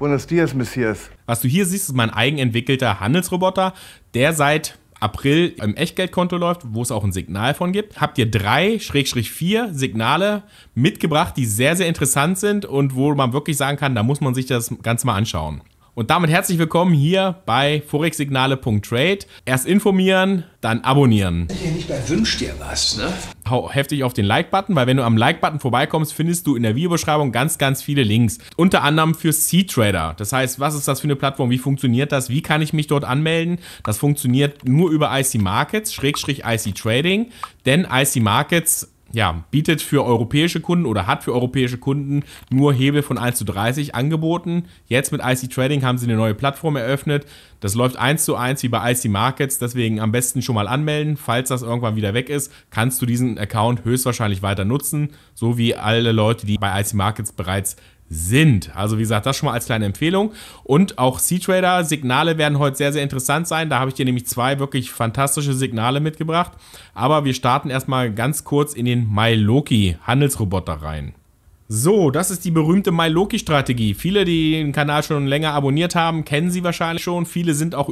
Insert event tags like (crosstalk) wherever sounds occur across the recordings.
Buenos dias, Messias. Was du hier siehst, ist mein eigenentwickelter Handelsroboter, der seit April im Echtgeldkonto läuft, wo es auch ein Signal von gibt, habt ihr drei, Schrägstrich vier Signale mitgebracht, die sehr, sehr interessant sind und wo man wirklich sagen kann, da muss man sich das Ganze mal anschauen. Und damit herzlich willkommen hier bei forexsignale.trade. Erst informieren, dann abonnieren. Hier nicht bei Wünsch dir was, ne? Hau heftig auf den Like-Button, weil wenn du am Like-Button vorbeikommst, findest du in der Videobeschreibung ganz, ganz viele Links. Unter anderem für C-Trader. Das heißt, was ist das für eine Plattform? Wie funktioniert das? Wie kann ich mich dort anmelden? Das funktioniert nur über IC Markets, Schrägstrich IC Trading, denn IC Markets ja, bietet für europäische Kunden oder hat für europäische Kunden nur Hebel von 1 zu 30 angeboten. Jetzt mit IC Trading haben sie eine neue Plattform eröffnet. Das läuft 1 zu 1 wie bei IC Markets, deswegen am besten schon mal anmelden. Falls das irgendwann wieder weg ist, kannst du diesen Account höchstwahrscheinlich weiter nutzen, so wie alle Leute, die bei IC Markets bereits sind. Also wie gesagt, das schon mal als kleine Empfehlung. Und auch C-Trader-Signale werden heute sehr, sehr interessant sein. Da habe ich dir nämlich zwei wirklich fantastische Signale mitgebracht. Aber wir starten erstmal ganz kurz in den MyLoki-Handelsroboter rein. So, das ist die berühmte MyLoki-Strategie. Viele, die den Kanal schon länger abonniert haben, kennen sie wahrscheinlich schon. Viele sind auch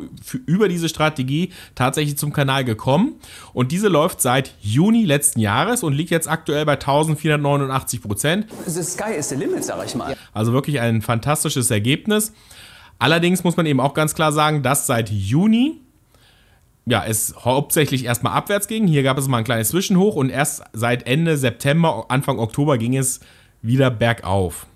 über diese Strategie tatsächlich zum Kanal gekommen. Und diese läuft seit Juni letzten Jahres und liegt jetzt aktuell bei 1489 Prozent. The sky is the limit, sag ich mal. Also wirklich ein fantastisches Ergebnis. Allerdings muss man eben auch ganz klar sagen, dass seit Juni ja, es hauptsächlich erstmal abwärts ging. Hier gab es mal ein kleines Zwischenhoch und erst seit Ende September, Anfang Oktober ging es wieder bergauf.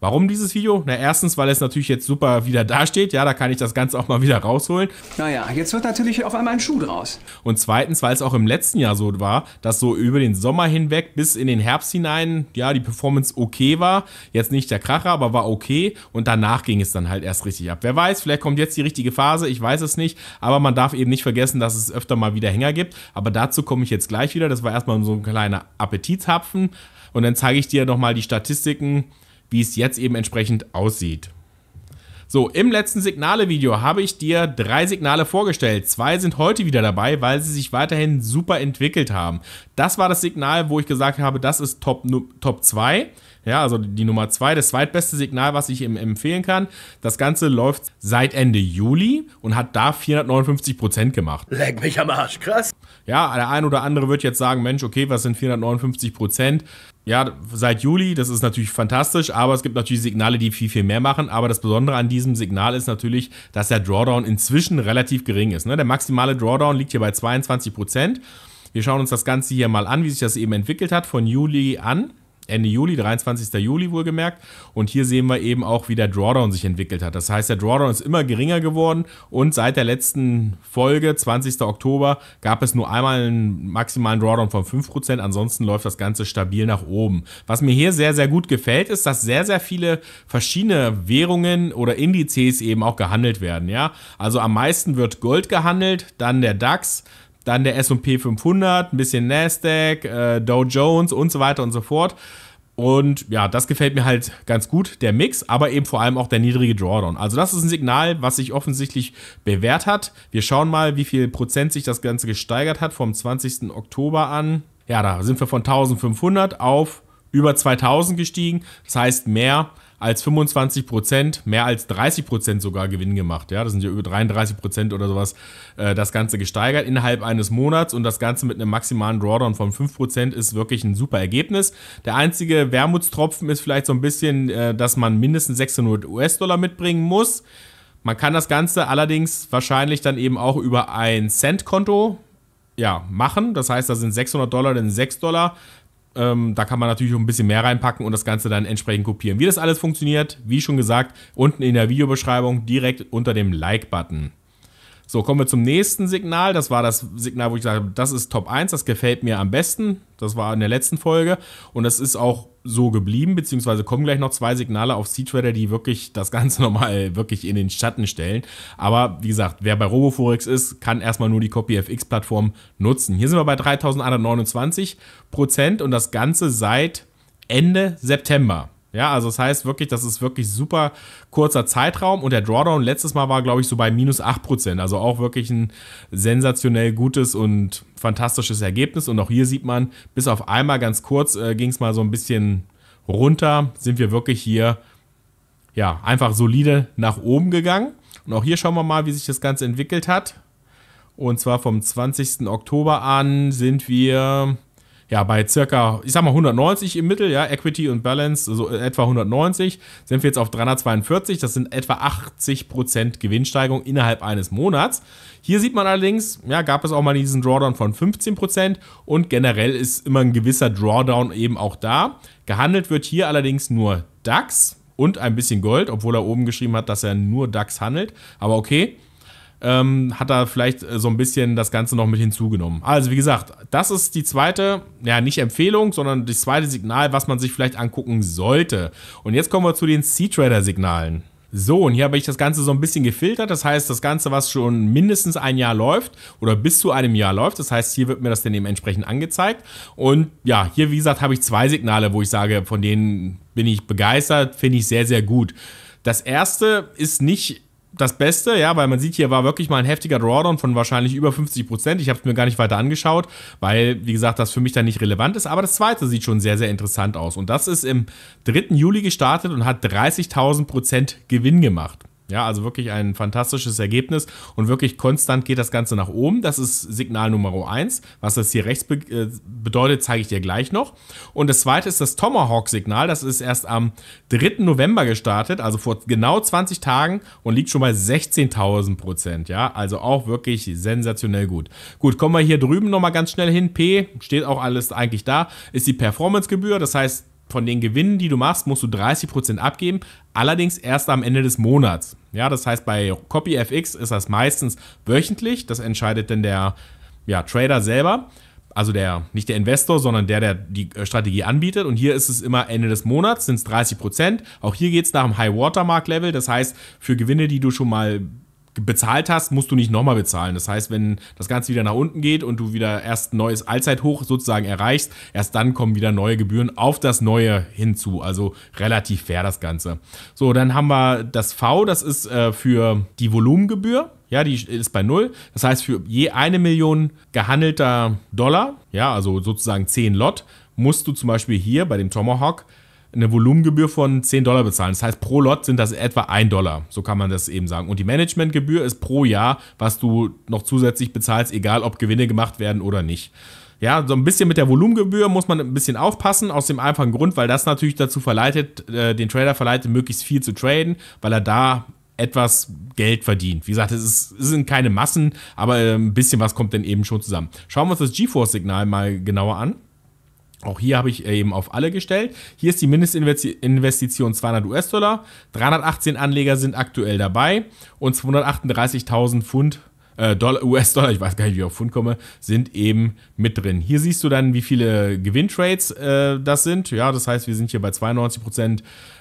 Warum dieses Video? Na, erstens, weil es natürlich jetzt super wieder dasteht. Ja, da kann ich das Ganze auch mal wieder rausholen. Naja, jetzt wird natürlich auf einmal ein Schuh draus. Und zweitens, weil es auch im letzten Jahr so war, dass so über den Sommer hinweg bis in den Herbst hinein, ja, die Performance okay war. Jetzt nicht der Kracher, aber war okay. Und danach ging es dann halt erst richtig ab. Wer weiß, vielleicht kommt jetzt die richtige Phase. Ich weiß es nicht. Aber man darf eben nicht vergessen, dass es öfter mal wieder Hänger gibt. Aber dazu komme ich jetzt gleich wieder. Das war erstmal so ein kleiner Appetithapfen. Und dann zeige ich dir nochmal die Statistiken wie es jetzt eben entsprechend aussieht. So, im letzten Signale-Video habe ich dir drei Signale vorgestellt. Zwei sind heute wieder dabei, weil sie sich weiterhin super entwickelt haben. Das war das Signal, wo ich gesagt habe, das ist Top, Top 2. Ja, also die Nummer zwei, das zweitbeste Signal, was ich empfehlen kann. Das Ganze läuft seit Ende Juli und hat da 459 Prozent gemacht. Leck mich am Arsch, krass. Ja, der ein oder andere wird jetzt sagen, Mensch, okay, was sind 459 Prozent? Ja, seit Juli, das ist natürlich fantastisch, aber es gibt natürlich Signale, die viel, viel mehr machen. Aber das Besondere an diesem Signal ist natürlich, dass der Drawdown inzwischen relativ gering ist. Ne? Der maximale Drawdown liegt hier bei 22 Prozent. Wir schauen uns das Ganze hier mal an, wie sich das eben entwickelt hat von Juli an. Ende Juli, 23. Juli wohlgemerkt. Und hier sehen wir eben auch, wie der Drawdown sich entwickelt hat. Das heißt, der Drawdown ist immer geringer geworden und seit der letzten Folge, 20. Oktober, gab es nur einmal einen maximalen Drawdown von 5%. Ansonsten läuft das Ganze stabil nach oben. Was mir hier sehr, sehr gut gefällt, ist, dass sehr, sehr viele verschiedene Währungen oder Indizes eben auch gehandelt werden. Ja? Also am meisten wird Gold gehandelt, dann der DAX, dann der SP 500, ein bisschen Nasdaq, äh, Dow Jones und so weiter und so fort. Und ja, das gefällt mir halt ganz gut, der Mix, aber eben vor allem auch der niedrige Drawdown. Also das ist ein Signal, was sich offensichtlich bewährt hat. Wir schauen mal, wie viel Prozent sich das Ganze gesteigert hat vom 20. Oktober an. Ja, da sind wir von 1500 auf über 2000 gestiegen. Das heißt mehr als 25 Prozent, mehr als 30 Prozent sogar Gewinn gemacht. Ja, das sind ja über 33 Prozent oder sowas, äh, das Ganze gesteigert innerhalb eines Monats und das Ganze mit einem maximalen Drawdown von 5 Prozent ist wirklich ein super Ergebnis. Der einzige Wermutstropfen ist vielleicht so ein bisschen, äh, dass man mindestens 600 US-Dollar mitbringen muss. Man kann das Ganze allerdings wahrscheinlich dann eben auch über ein Cent-Konto ja, machen. Das heißt, da sind 600 Dollar, dann 6 Dollar ähm, da kann man natürlich auch ein bisschen mehr reinpacken und das Ganze dann entsprechend kopieren. Wie das alles funktioniert, wie schon gesagt, unten in der Videobeschreibung direkt unter dem Like-Button. So, kommen wir zum nächsten Signal. Das war das Signal, wo ich sage, das ist Top 1, das gefällt mir am besten. Das war in der letzten Folge. Und das ist auch so geblieben, beziehungsweise kommen gleich noch zwei Signale auf Seatrader, die wirklich das Ganze (laughs) nochmal wirklich in den Schatten stellen. Aber wie gesagt, wer bei Roboforex ist, kann erstmal nur die CopyFX-Plattform nutzen. Hier sind wir bei 3129 Prozent und das Ganze seit Ende September. Ja, also das heißt wirklich, das ist wirklich super kurzer Zeitraum und der Drawdown letztes Mal war, glaube ich, so bei minus 8%. Also auch wirklich ein sensationell gutes und fantastisches Ergebnis. Und auch hier sieht man, bis auf einmal ganz kurz äh, ging es mal so ein bisschen runter, sind wir wirklich hier ja einfach solide nach oben gegangen. Und auch hier schauen wir mal, wie sich das Ganze entwickelt hat. Und zwar vom 20. Oktober an sind wir ja, bei circa, ich sag mal 190 im Mittel, ja, Equity und Balance, so also etwa 190, sind wir jetzt auf 342, das sind etwa 80% Gewinnsteigerung innerhalb eines Monats. Hier sieht man allerdings, ja, gab es auch mal diesen Drawdown von 15% und generell ist immer ein gewisser Drawdown eben auch da. Gehandelt wird hier allerdings nur DAX und ein bisschen Gold, obwohl er oben geschrieben hat, dass er nur DAX handelt, aber okay ähm, hat er vielleicht äh, so ein bisschen das Ganze noch mit hinzugenommen. Also wie gesagt, das ist die zweite, ja nicht Empfehlung, sondern das zweite Signal, was man sich vielleicht angucken sollte. Und jetzt kommen wir zu den C-Trader-Signalen. So, und hier habe ich das Ganze so ein bisschen gefiltert. Das heißt, das Ganze, was schon mindestens ein Jahr läuft oder bis zu einem Jahr läuft. Das heißt, hier wird mir das dann dementsprechend angezeigt. Und ja, hier, wie gesagt, habe ich zwei Signale, wo ich sage, von denen bin ich begeistert, finde ich sehr, sehr gut. Das erste ist nicht das Beste, ja, weil man sieht, hier war wirklich mal ein heftiger Drawdown von wahrscheinlich über 50 Prozent. Ich habe es mir gar nicht weiter angeschaut, weil, wie gesagt, das für mich dann nicht relevant ist. Aber das zweite sieht schon sehr, sehr interessant aus. Und das ist im 3. Juli gestartet und hat 30.000 Prozent Gewinn gemacht. Ja, also wirklich ein fantastisches Ergebnis und wirklich konstant geht das Ganze nach oben. Das ist Signal Nummer 1. Was das hier rechts be äh, bedeutet, zeige ich dir gleich noch. Und das zweite ist das Tomahawk-Signal. Das ist erst am 3. November gestartet, also vor genau 20 Tagen und liegt schon bei 16.000 Prozent. Ja, also auch wirklich sensationell gut. Gut, kommen wir hier drüben nochmal ganz schnell hin. P steht auch alles eigentlich da, ist die Performance-Gebühr. Das heißt, von den Gewinnen, die du machst, musst du 30% Prozent abgeben, allerdings erst am Ende des Monats. Ja, das heißt, bei CopyFX ist das meistens wöchentlich. Das entscheidet dann der ja, Trader selber. Also der, nicht der Investor, sondern der, der die äh, Strategie anbietet. Und hier ist es immer Ende des Monats, sind es 30 Auch hier geht es nach dem High-Watermark-Level. Das heißt, für Gewinne, die du schon mal bezahlt hast, musst du nicht nochmal bezahlen. Das heißt, wenn das Ganze wieder nach unten geht und du wieder erst ein neues Allzeithoch sozusagen erreichst, erst dann kommen wieder neue Gebühren auf das neue hinzu. Also relativ fair das Ganze. So, dann haben wir das V, das ist äh, für die Volumengebühr. Ja, die ist bei null. Das heißt, für je eine Million gehandelter Dollar, ja, also sozusagen 10 Lot, musst du zum Beispiel hier bei dem Tomahawk eine Volumengebühr von 10 Dollar bezahlen. Das heißt, pro Lot sind das etwa 1 Dollar. So kann man das eben sagen. Und die Managementgebühr ist pro Jahr, was du noch zusätzlich bezahlst, egal ob Gewinne gemacht werden oder nicht. Ja, so ein bisschen mit der Volumengebühr muss man ein bisschen aufpassen, aus dem einfachen Grund, weil das natürlich dazu verleitet, äh, den Trader verleitet, möglichst viel zu traden, weil er da etwas Geld verdient. Wie gesagt, es, ist, es sind keine Massen, aber äh, ein bisschen was kommt denn eben schon zusammen. Schauen wir uns das GeForce-Signal mal genauer an. Auch hier habe ich äh, eben auf alle gestellt. Hier ist die Mindestinvestition 200 US-Dollar. 318 Anleger sind aktuell dabei und 238.000 Pfund äh, US-Dollar, ich weiß gar nicht, wie ich auf Pfund komme, sind eben mit drin. Hier siehst du dann, wie viele Gewinntrades äh, das sind. Ja, das heißt, wir sind hier bei 92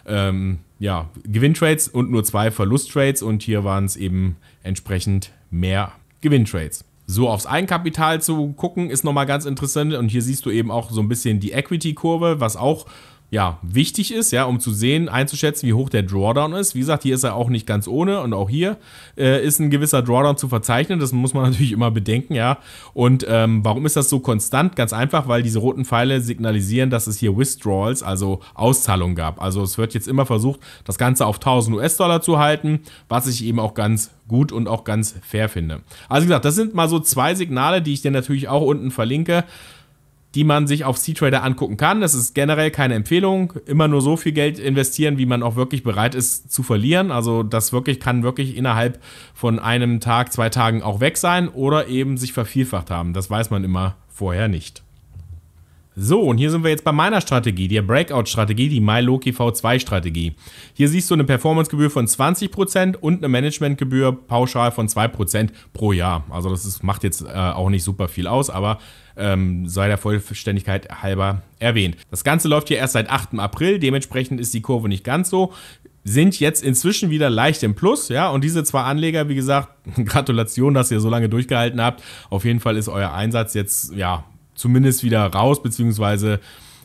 ähm, ja, Gewinntrades und nur zwei Verlusttrades und hier waren es eben entsprechend mehr Gewinntrades. So, aufs Eigenkapital zu gucken, ist nochmal ganz interessant. Und hier siehst du eben auch so ein bisschen die Equity-Kurve, was auch ja, wichtig ist, ja, um zu sehen, einzuschätzen, wie hoch der Drawdown ist. Wie gesagt, hier ist er auch nicht ganz ohne und auch hier äh, ist ein gewisser Drawdown zu verzeichnen. Das muss man (laughs) natürlich immer bedenken, ja. Und ähm, warum ist das so konstant? Ganz einfach, weil diese roten Pfeile signalisieren, dass es hier Withdrawals, also Auszahlungen gab. Also es wird jetzt immer versucht, das Ganze auf 1000 US-Dollar zu halten, was ich eben auch ganz gut und auch ganz fair finde. Also wie gesagt, das sind mal so zwei Signale, die ich dir natürlich auch unten verlinke die man sich auf C-Trader angucken kann. Das ist generell keine Empfehlung. Immer nur so viel Geld investieren, wie man auch wirklich bereit ist zu verlieren. Also das wirklich kann wirklich innerhalb von einem Tag, zwei Tagen auch weg sein oder eben sich vervielfacht haben. Das weiß man immer vorher nicht. So, und hier sind wir jetzt bei meiner Strategie, der Breakout-Strategie, die MyLoki V2-Strategie. Hier siehst du eine Performance-Gebühr von 20% und eine Managementgebühr pauschal von 2% pro Jahr. Also das ist, macht jetzt äh, auch nicht super viel aus, aber ähm, sei der Vollständigkeit halber erwähnt. Das Ganze läuft hier erst seit 8. April, dementsprechend ist die Kurve nicht ganz so sind jetzt inzwischen wieder leicht im Plus, ja, und diese zwei Anleger, wie gesagt, (laughs) Gratulation, dass ihr so lange durchgehalten habt. Auf jeden Fall ist euer Einsatz jetzt, ja, zumindest wieder raus, beziehungsweise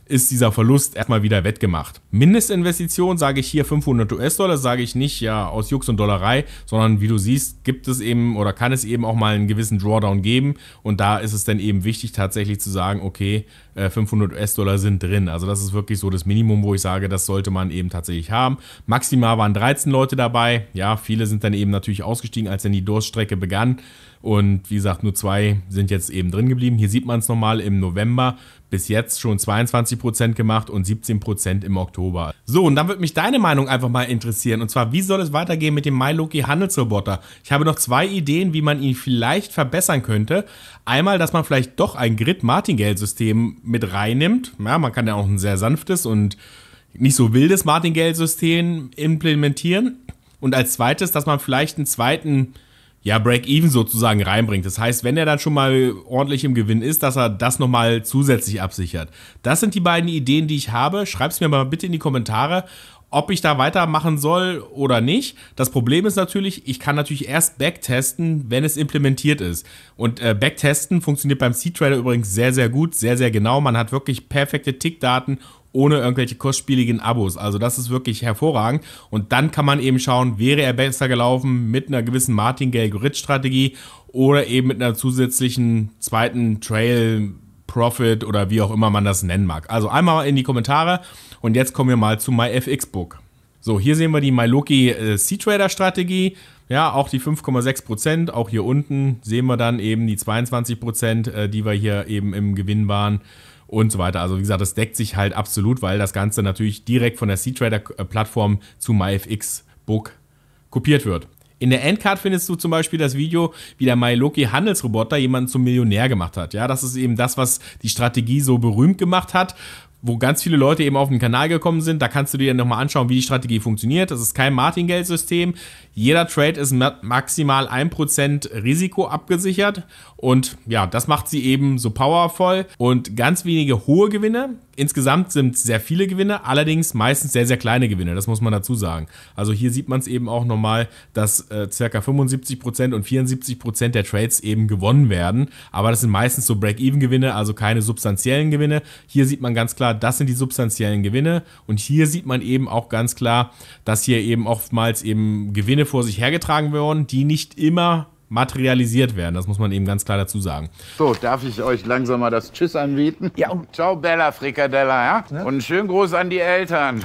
ist dieser Verlust erstmal wieder wettgemacht. Mindestinvestition sage ich hier 500 US-Dollar, sage ich nicht ja aus Jux und Dollerei, sondern wie du siehst, gibt es eben oder kann es eben auch mal einen gewissen Drawdown geben und da ist es dann eben wichtig tatsächlich zu sagen, okay, 500 äh, US-Dollar sind drin. Also das ist wirklich so das Minimum, wo ich sage, das sollte man eben tatsächlich haben. Maximal waren 13 Leute dabei, ja, viele sind dann eben natürlich ausgestiegen, als dann die Durststrecke begann. Und wie gesagt, nur zwei sind jetzt eben drin geblieben. Hier sieht man es nochmal im November bis jetzt schon 22% gemacht und 17% im Oktober. So, und dann würde mich deine Meinung einfach mal interessieren. Und zwar, wie soll es weitergehen mit dem MyLoki Handelsroboter? Ich habe noch zwei Ideen, wie man ihn vielleicht verbessern könnte. Einmal, dass man vielleicht doch ein Grid-Martingale-System mit reinnimmt. Ja, man kann ja auch ein sehr sanftes und nicht so wildes Martingale-System implementieren. Und als zweites, dass man vielleicht einen zweiten ja, Break-Even sozusagen reinbringt. Das heißt, wenn er dann schon mal ordentlich im Gewinn ist, dass er das nochmal zusätzlich absichert. Das sind die beiden Ideen, die ich habe. es mir mal bitte in die Kommentare, ob ich da weitermachen soll oder nicht. Das Problem ist natürlich, ich kann natürlich erst backtesten, wenn es implementiert ist. Und äh, backtesten funktioniert beim C-Trader übrigens sehr, sehr gut, sehr, sehr genau. Man hat wirklich perfekte Tickdaten ohne irgendwelche kostspieligen Abos. Also das ist wirklich hervorragend. Und dann kann man eben schauen, wäre er besser gelaufen mit einer gewissen Martingale-Grid-Strategie oder eben mit einer zusätzlichen zweiten Trail. Profit oder wie auch immer man das nennen mag. Also einmal in die Kommentare und jetzt kommen wir mal zu MyFX-Book. So, hier sehen wir die MyLoki äh, C-Trader-Strategie. Ja, auch die 5,6%, auch hier unten sehen wir dann eben die 22%, äh, die wir hier eben im Gewinn waren und so weiter. Also wie gesagt, das deckt sich halt absolut, weil das Ganze natürlich direkt von der C-Trader-Plattform zu MyFX Book kopiert wird. In der Endcard findest du zum Beispiel das Video, wie der MyLoki Handelsroboter jemanden zum Millionär gemacht hat. Ja, das ist eben das, was die Strategie so berühmt gemacht hat wo ganz viele Leute eben auf den Kanal gekommen sind. Da kannst du dir nochmal anschauen, wie die Strategie funktioniert. Das ist kein martingeld system Jeder Trade ist maximal 1% Risiko abgesichert. Und ja, das macht sie eben so powerful. Und ganz wenige hohe Gewinne. Insgesamt sind sehr viele Gewinne, allerdings meistens sehr, sehr kleine Gewinne, das muss man dazu sagen. Also hier sieht man es eben auch nochmal, dass äh, ca. 75% und 74% der Trades eben gewonnen werden, aber das sind meistens so Break-Even-Gewinne, also keine substanziellen Gewinne. Hier sieht man ganz klar, das sind die substanziellen Gewinne und hier sieht man eben auch ganz klar, dass hier eben oftmals eben Gewinne vor sich hergetragen werden, die nicht immer materialisiert werden. Das muss man eben ganz klar dazu sagen. So, darf ich euch langsam mal das Tschüss anbieten? Ja. Ciao, Bella Frikadella, ja? Ne? Und einen schönen Gruß an die Eltern.